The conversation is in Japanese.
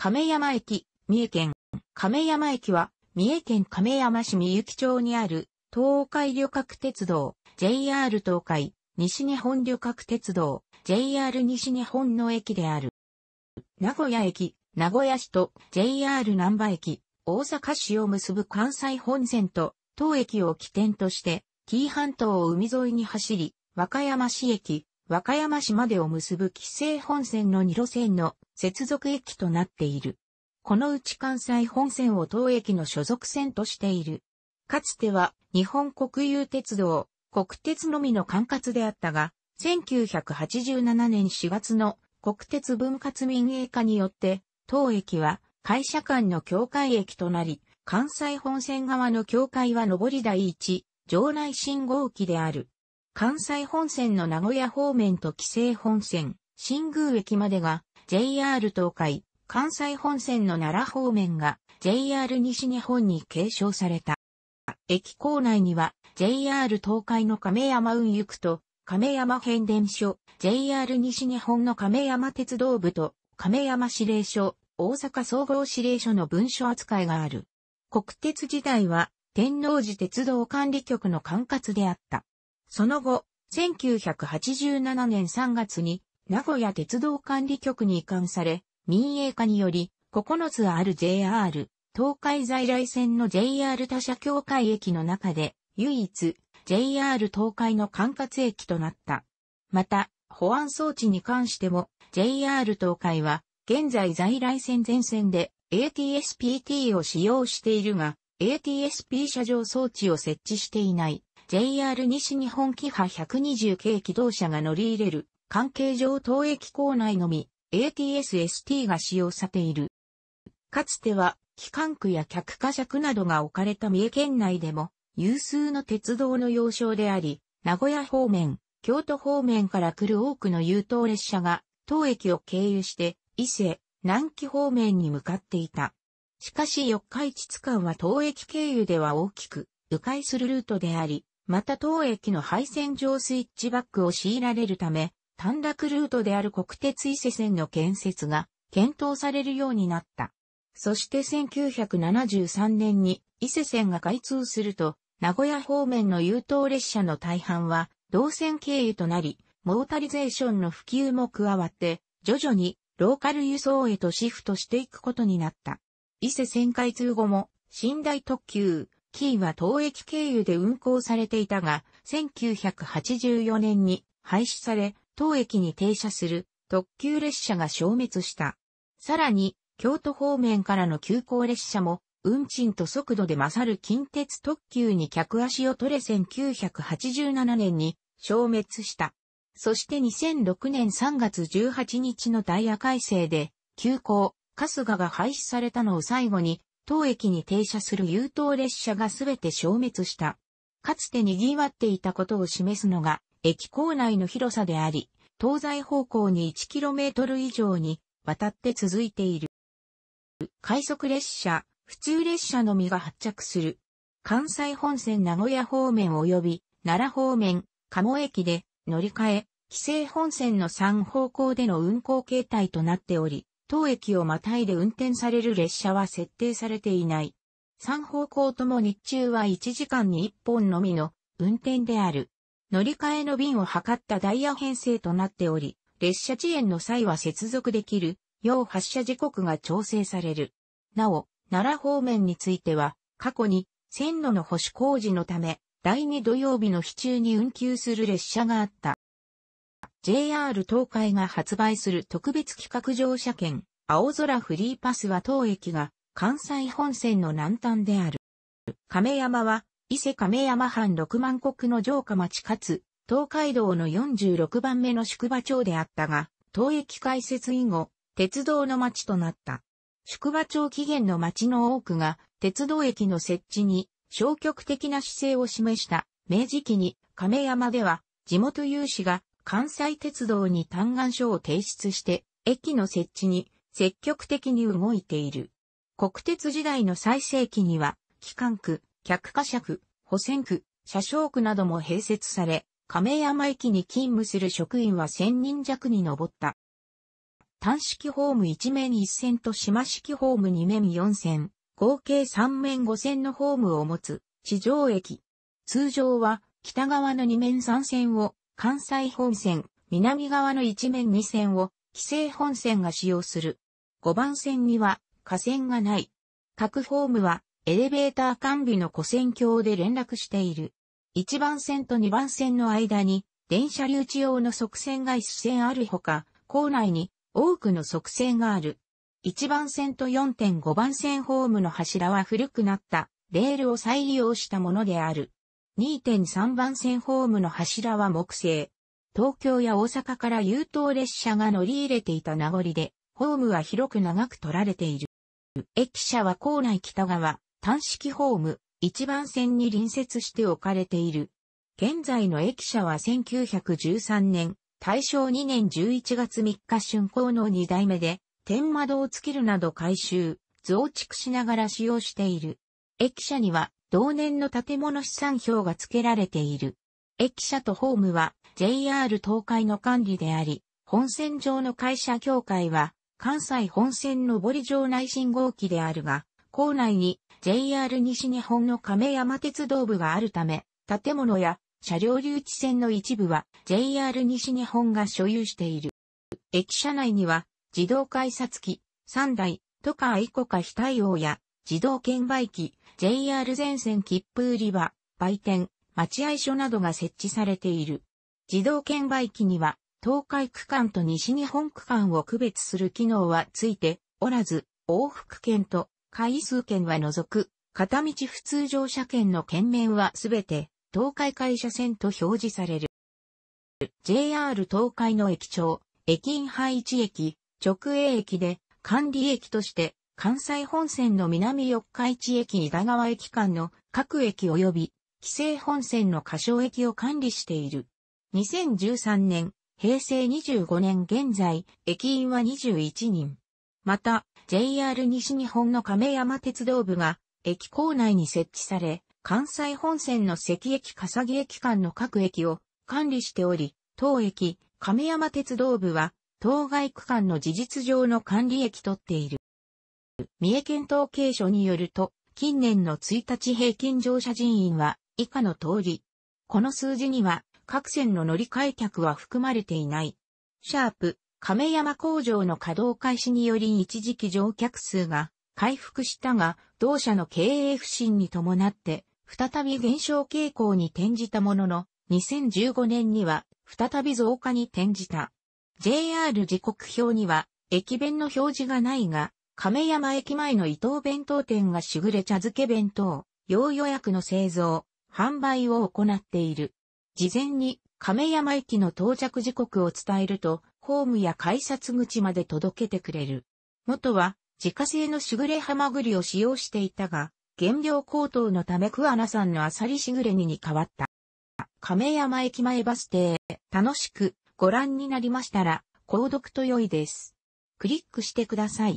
亀山駅、三重県。亀山駅は、三重県亀山市三幸町にある、東海旅客鉄道、JR 東海、西日本旅客鉄道、JR 西日本の駅である。名古屋駅、名古屋市と JR 南波駅、大阪市を結ぶ関西本線と、当駅を起点として、紀伊半島を海沿いに走り、和歌山市駅、和歌山市までを結ぶ紀勢本線の2路線の接続駅となっている。このうち関西本線を当駅の所属線としている。かつては日本国有鉄道、国鉄のみの管轄であったが、1987年4月の国鉄分割民営化によって、当駅は会社間の境界駅となり、関西本線側の境界は上り第一、城内信号機である。関西本線の名古屋方面と紀勢本線、新宮駅までが JR 東海、関西本線の奈良方面が JR 西日本に継承された。駅構内には JR 東海の亀山運行と亀山変電所、JR 西日本の亀山鉄道部と亀山指令所、大阪総合指令所の文書扱いがある。国鉄時代は天王寺鉄道管理局の管轄であった。その後、1987年3月に名古屋鉄道管理局に移管され、民営化により、9つある JR、東海在来線の JR 他社協会駅の中で、唯一 JR 東海の管轄駅となった。また、保安装置に関しても、JR 東海は、現在在来線全線で ATSPT を使用しているが、ATSP 車上装置を設置していない。JR 西日本キハ120系機動車が乗り入れる、関係上当駅構内のみ、ATSST が使用されている。かつては、機関区や客貨尺などが置かれた三重県内でも、有数の鉄道の要衝であり、名古屋方面、京都方面から来る多くの優等列車が、当駅を経由して、伊勢、南紀方面に向かっていた。しかし四日市津間は当駅経由では大きく、迂回するルートであり、また当駅の配線上スイッチバックを強いられるため、短絡ルートである国鉄伊勢線の建設が検討されるようになった。そして1973年に伊勢線が開通すると、名古屋方面の優等列車の大半は動線経由となり、モータリゼーションの普及も加わって、徐々にローカル輸送へとシフトしていくことになった。伊勢線開通後も、寝台特急、キーは東駅経由で運行されていたが、1984年に廃止され、当駅に停車する特急列車が消滅した。さらに、京都方面からの急行列車も、運賃と速度で勝る近鉄特急に客足を取れ1987年に消滅した。そして2006年3月18日のダイヤ改正で、急行、春日が廃止されたのを最後に、当駅に停車する優等列車がすべて消滅した。かつて賑わっていたことを示すのが、駅構内の広さであり、東西方向に 1km 以上に渡って続いている。快速列車、普通列車のみが発着する。関西本線名古屋方面及び奈良方面、鴨駅で乗り換え、帰省本線の3方向での運行形態となっており、当駅をまたいで運転される列車は設定されていない。三方向とも日中は1時間に1本のみの運転である。乗り換えの便を図ったダイヤ編成となっており、列車遅延の際は接続できる、要発車時刻が調整される。なお、奈良方面については、過去に線路の保守工事のため、第2土曜日の日中に運休する列車があった。JR 東海が発売する特別企画乗車券、青空フリーパスは当駅が関西本線の南端である。亀山は、伊勢亀山藩六万国の城下町かつ、東海道の46番目の宿場町であったが、当駅開設以後、鉄道の町となった。宿場町起源の町の多くが、鉄道駅の設置に消極的な姿勢を示した明治期に亀山では地元有志が関西鉄道に嘆願書を提出して、駅の設置に積極的に動いている。国鉄時代の最盛期には、機関区、客貨車区、保線区、車掌区なども併設され、亀山駅に勤務する職員は1000人弱に上った。単式ホーム1面1線と島式ホーム2面4線、合計3面5線のホームを持つ地上駅。通常は北側の2面3線を関西本線、南側の一面2線を、規制本線が使用する。5番線には、架線がない。各ホームは、エレベーター完備の古線橋で連絡している。1番線と2番線の間に、電車留置用の側線が1線あるほか、構内に多くの側線がある。1番線と4.5番線ホームの柱は古くなったレールを再利用したものである。2.3番線ホームの柱は木製。東京や大阪から優等列車が乗り入れていた名残で、ホームは広く長く取られている。駅舎は校内北側、単式ホーム、1番線に隣接して置かれている。現在の駅舎は1913年、大正2年11月3日春行の2代目で、天窓をつけるなど改修、増築しながら使用している。駅舎には同年の建物資産表が付けられている。駅舎とホームは JR 東海の管理であり、本線上の会社協会は関西本線上り場内信号機であるが、構内に JR 西日本の亀山鉄道部があるため、建物や車両留置線の一部は JR 西日本が所有している。駅舎内には自動改札機、3台、とか愛子か非対応や自動券売機、JR 全線切符売り場、売店、待合所などが設置されている。自動券売機には、東海区間と西日本区間を区別する機能はついておらず、往復券と回数券は除く、片道普通乗車券の券面はすべて東海会社線と表示される。JR 東海の駅長、駅員配置駅、直営駅で管理駅として関西本線の南四日市駅伊田川駅間の各駅及び、規制本線の過小駅を管理している。2013年、平成25年現在、駅員は21人。また、JR 西日本の亀山鉄道部が、駅構内に設置され、関西本線の関駅笠木駅間の各駅を管理しており、当駅、亀山鉄道部は、当該区間の事実上の管理駅とっている。三重県統計所によると、近年の1日平均乗車人員は以下の通り。この数字には各線の乗り換え客は含まれていない。シャープ、亀山工場の稼働開始により一時期乗客数が回復したが、同社の経営不振に伴って再び減少傾向に転じたものの、2015年には再び増加に転じた。JR 時刻表には駅弁の表示がないが、亀山駅前の伊藤弁当店がしぐれ茶漬け弁当、用予約の製造、販売を行っている。事前に亀山駅の到着時刻を伝えると、ホームや改札口まで届けてくれる。元は自家製のしぐれハマグリを使用していたが、原料高騰のため桑名んのアサリしぐれ煮に変わった。亀山駅前バス停、楽しくご覧になりましたら、購読と良いです。クリックしてください。